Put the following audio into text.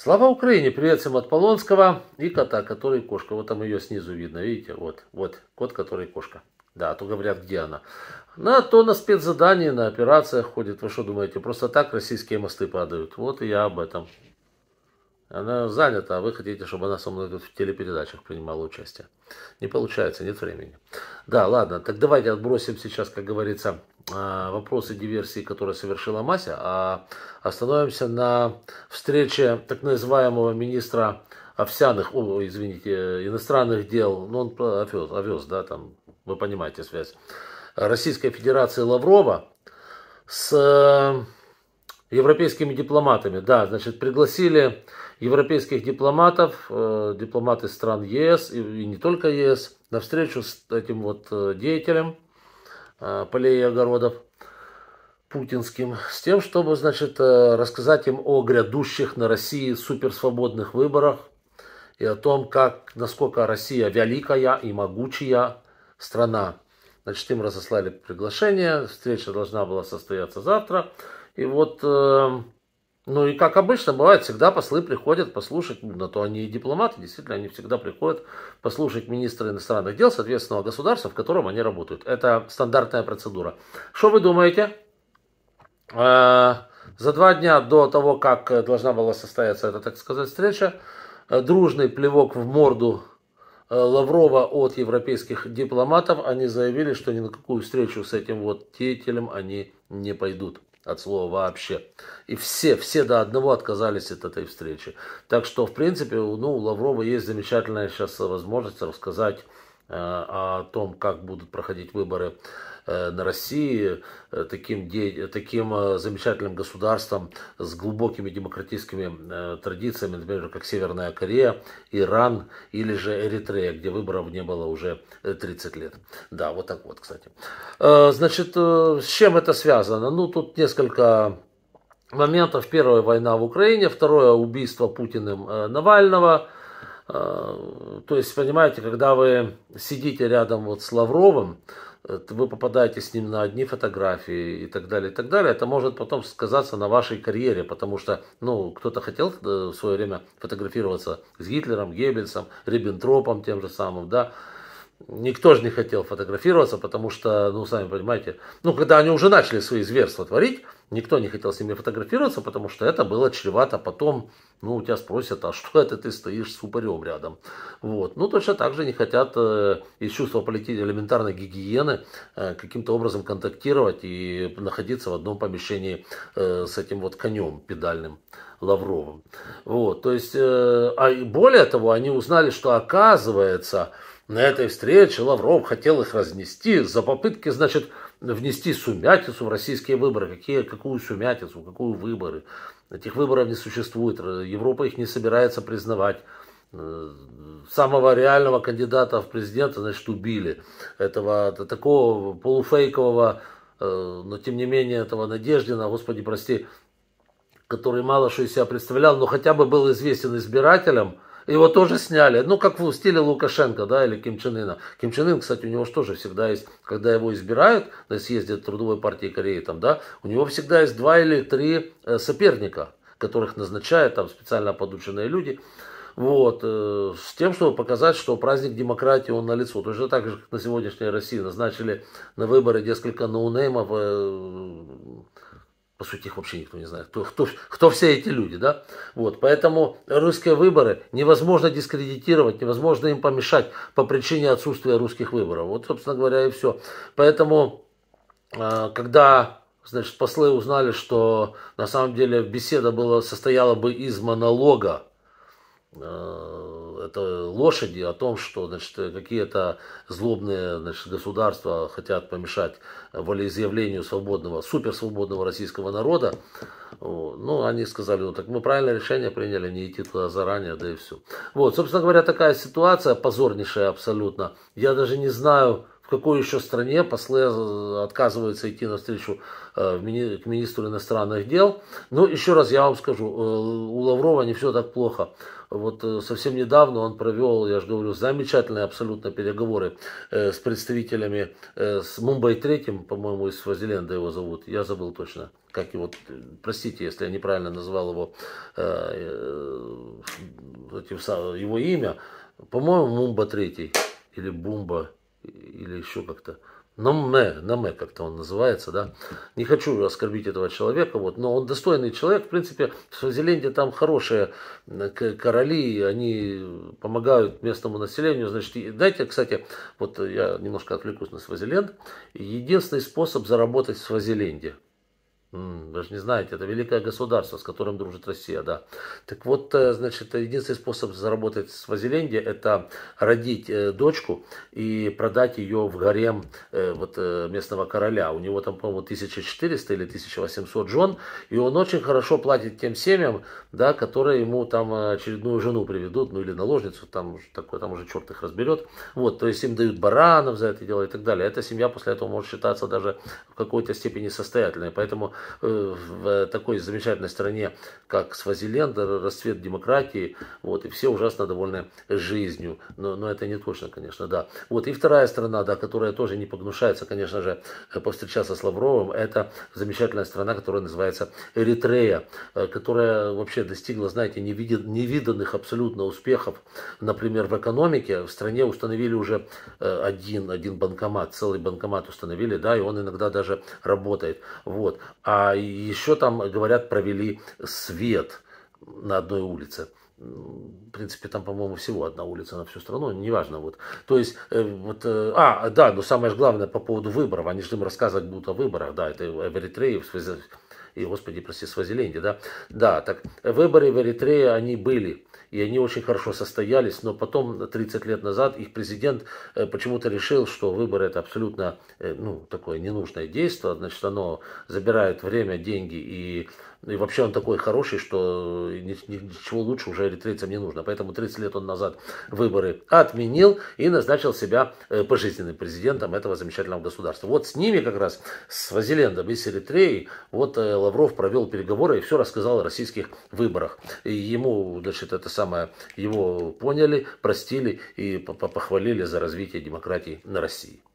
Слава Украине! Привет всем от Полонского и кота, который кошка. Вот там ее снизу видно, видите? Вот, вот, кот, который кошка. Да, а то говорят, где она. На то на спецзадании, на операциях ходит. Вы что думаете, просто так российские мосты падают? Вот и я об этом. Она занята, а вы хотите, чтобы она со мной в телепередачах принимала участие. Не получается, нет времени. Да, ладно, так давайте отбросим сейчас, как говорится, а, вопросы диверсии, которые совершила Мася, а остановимся на встрече так называемого министра овсяных, о, извините, иностранных дел, ну он овес, овес, да, там, вы понимаете связь, Российской Федерации Лаврова с европейскими дипломатами. Да, значит, пригласили европейских дипломатов, э, дипломаты стран ЕС и, и не только ЕС, на встречу с этим вот э, деятелем э, полей и огородов путинским, с тем, чтобы, значит, э, рассказать им о грядущих на России суперсвободных выборах и о том, как, насколько Россия великая и могучая страна. Значит, им разослали приглашение, встреча должна была состояться завтра. И вот, эм, ну и как обычно бывает, всегда послы приходят послушать, ну, на то они и дипломаты, действительно, они всегда приходят послушать министра иностранных дел соответственного государства, в котором они работают. Это стандартная процедура. Что вы думаете? Э, за два дня до того, как должна была состояться эта, так сказать, встреча, э, дружный плевок в морду э, Лаврова от европейских дипломатов, они заявили, что ни на какую встречу с этим вот деятелем они не пойдут от слова вообще. И все, все до одного отказались от этой встречи. Так что, в принципе, ну, у Лаврова есть замечательная сейчас возможность рассказать Э, о том, как будут проходить выборы э, на России э, таким, таким замечательным государством с глубокими демократическими традициями, например, как Северная Корея, Иран или же Эритрея, где выборов не было уже 30 лет. Да, вот так вот, кстати. Значит, с чем это связано? Ну, тут несколько моментов. Первая война в Украине, второе убийство Путиным Навального – то есть, понимаете, когда вы сидите рядом вот с Лавровым, э, вы попадаете с ним на одни фотографии и так далее, и так далее, это может потом сказаться на вашей карьере, потому что, ну, кто-то хотел э, в свое время фотографироваться с Гитлером, Геббельсом, Риббентропом тем же самым, да, Никто же не хотел фотографироваться, потому что, ну, сами понимаете, ну, когда они уже начали свои зверства творить, Никто не хотел с ними фотографироваться, потому что это было чревато потом, ну, у тебя спросят, а что это ты стоишь с упырем рядом? Вот. Ну, точно так же не хотят э, из чувства полити- элементарной гигиены э, каким-то образом контактировать и находиться в одном помещении э, с этим вот конем педальным. Лавровым. Вот, то есть, э, а более того, они узнали, что оказывается, на этой встрече Лавров хотел их разнести за попытки, значит, внести сумятицу в российские выборы. Какие, какую сумятицу, какую выборы? Этих выборов не существует. Э, Европа их не собирается признавать. Э, самого реального кандидата в президенты, значит, убили. Этого такого полуфейкового, э, но тем не менее этого Надеждина, господи прости, который мало что из себя представлял, но хотя бы был известен избирателям – его тоже сняли. Ну, как в стиле Лукашенко, да, или Ким Чен Ына. Ким Чен Ын, кстати, у него же тоже всегда есть, когда его избирают на съезде Трудовой партии Кореи, там, да, у него всегда есть два или три э, соперника, которых назначают там специально подученные люди. Вот, э, с тем, чтобы показать, что праздник демократии, он налицо. Точно так же, как на сегодняшней России назначили на выборы несколько ноунеймов, э, по сути, их вообще никто не знает. Кто, кто, кто все эти люди, да? Вот, поэтому русские выборы невозможно дискредитировать, невозможно им помешать по причине отсутствия русских выборов. Вот, собственно говоря, и все. Поэтому, а, когда значит, послы узнали, что на самом деле беседа была, состояла бы из монолога Э, это лошади о том, что значит, какие-то злобные значит, государства хотят помешать волеизъявлению свободного, суперсвободного российского народа. Ну, они сказали, ну так мы правильное решение приняли, не идти туда заранее, да и все. Вот, собственно говоря, такая ситуация позорнейшая абсолютно. Я даже не знаю, в какой еще стране послы э, отказываются идти навстречу э, к министру иностранных дел. Но ну, еще раз я вам скажу, э, у Лаврова не все так плохо. Вот совсем недавно он провел, я же говорю, замечательные абсолютно переговоры с представителями, с Мумбай Третьим, по-моему, из Свазиленда его зовут, я забыл точно, как его, простите, если я неправильно назвал его, его имя, по-моему, Мумба Третий или Бумба или еще как-то. Намэ, Намэ как-то он называется, да. Не хочу оскорбить этого человека, вот, но он достойный человек. В принципе, в Свазиленде там хорошие короли, они помогают местному населению. Значит, дайте, кстати, вот я немножко отвлекусь на Свазиленд. Единственный способ заработать в Свазиленде – вы же не знаете, это великое государство, с которым дружит Россия, да. Так вот, э, значит, единственный способ заработать с Вазеленде, это родить э, дочку и продать ее в гарем э, вот, местного короля. У него там, по-моему, 1400 или 1800 жен, и он очень хорошо платит тем семьям, да, которые ему там очередную жену приведут, ну или наложницу, там, такое, там уже черт их разберет. Вот, то есть им дают баранов за это дело и так далее. Эта семья после этого может считаться даже в какой-то степени состоятельной. Поэтому Э, в такой замечательной стране, как Свазиленд, расцвет демократии, вот, и все ужасно довольны жизнью. Но, но это не точно, конечно, да. Вот, и вторая страна, да, которая тоже не погнушается, конечно же, э, повстречаться с Лавровым, это замечательная страна, которая называется Эритрея, э, которая вообще достигла, знаете, невиданных абсолютно успехов, например, в экономике. В стране установили уже один, один банкомат, целый банкомат установили, да, и он иногда даже работает. Вот. А еще там, говорят, провели свет на одной улице. В принципе, там, по-моему, всего одна улица на всю страну, неважно. Вот. То есть, э, вот, э, а, да, но самое же главное по поводу выборов. Они же им рассказывать будут о выборах, да, это в Эритрее, в связи и, господи, прости, Свазиленде, да. Да, так выборы в Эритрее, они были, и они очень хорошо состоялись, но потом, 30 лет назад, их президент э, почему-то решил, что выборы это абсолютно, э, ну, такое ненужное действие, значит, оно забирает время, деньги и и вообще он такой хороший, что э, ничего лучше уже эритрейцам не нужно. Поэтому 30 лет он назад выборы отменил и назначил себя пожизненным президентом этого замечательного государства. Вот с ними как раз, с Вазилендом и с Эритреей, вот Лавров провел переговоры и все рассказал о российских выборах. И ему, значит, это самое, его поняли, простили и похвалили за развитие демократии на России.